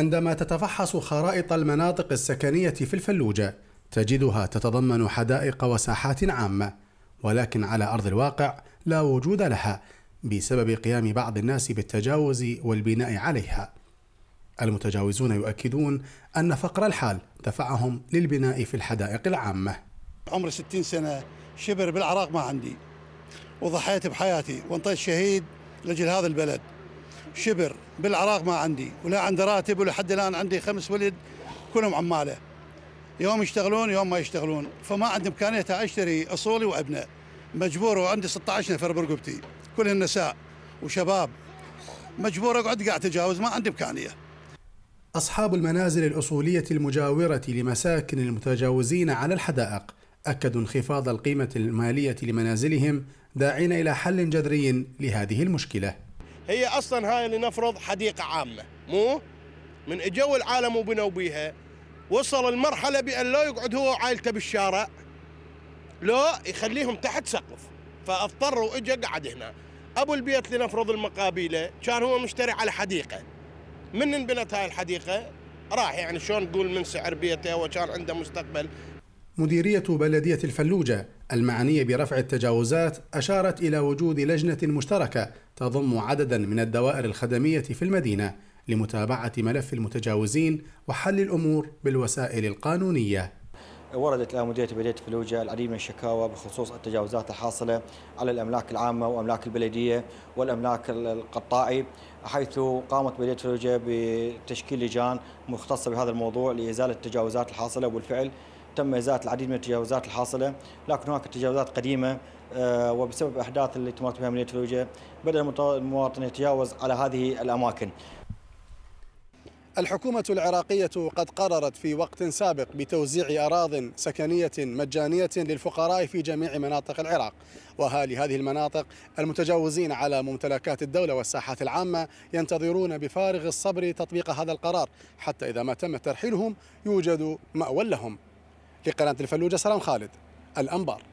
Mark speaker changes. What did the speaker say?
Speaker 1: عندما تتفحص خرائط المناطق السكنية في الفلوجة تجدها تتضمن حدائق وساحات عامة ولكن على أرض الواقع لا وجود لها بسبب قيام بعض الناس بالتجاوز والبناء عليها المتجاوزون يؤكدون أن فقر الحال دفعهم للبناء في الحدائق العامة
Speaker 2: عمري 60 سنة شبر بالعراق ما عندي وضحيت بحياتي وانطيت شهيد لأجل هذا البلد شبر بالعراق ما عندي ولا عندي راتب ولحد الان عندي خمس ولد كلهم عماله يوم يشتغلون يوم ما يشتغلون فما عندي امكانيه اشتري اصولي وابناء مجبور وعندي 16 نفر برقبتي كلهم نساء وشباب مجبور اقعد قاعد اتجاوز ما عندي امكانيه
Speaker 1: أصحاب المنازل الأصولية المجاورة لمساكن المتجاوزين على الحدائق أكدوا انخفاض القيمة المالية لمنازلهم داعين إلى حل جذري لهذه المشكلة
Speaker 3: هي اصلا هاي لنفرض حديقه عامه مو من اجوا العالم وبنوا بيها وصل المرحله بان لا يقعد هو وعائلته بالشارع لا يخليهم تحت سقف فاضطروا اجى قعد هنا ابو البيت لنفرض المقابيله كان هو مشتري على حديقه من انبنت هاي الحديقه راح يعني شلون نقول من سعر بيته وكان عنده مستقبل
Speaker 1: مديرية بلدية الفلوجة المعنية برفع التجاوزات أشارت إلى وجود لجنة مشتركة تضم عددا من الدوائر الخدمية في المدينة لمتابعة ملف المتجاوزين وحل الأمور بالوسائل القانونية
Speaker 4: وردت الان مديريه بلديه فلوجه العديد من الشكاوى بخصوص التجاوزات الحاصله على الاملاك العامه واملاك البلديه والاملاك القطاعي حيث قامت بلديه فلوجه بتشكيل لجان مختصه بهذا الموضوع لازاله التجاوزات الحاصله وبالفعل تم إزالة العديد من التجاوزات الحاصلة لكن هناك تجاوزات قديمة آه، وبسبب أحداث اللي تمت بها عملية الوجه بدأ المواطن يتجاوز على هذه الأماكن
Speaker 1: الحكومة العراقية قد قررت في وقت سابق بتوزيع أراض سكنية مجانية للفقراء في جميع مناطق العراق وأهالي هذه المناطق المتجاوزين على ممتلكات الدولة والساحات العامة ينتظرون بفارغ الصبر تطبيق هذا القرار حتى إذا ما تم ترحيلهم يوجد مأوى لهم لقناة الفلوجة سلام خالد الأنبار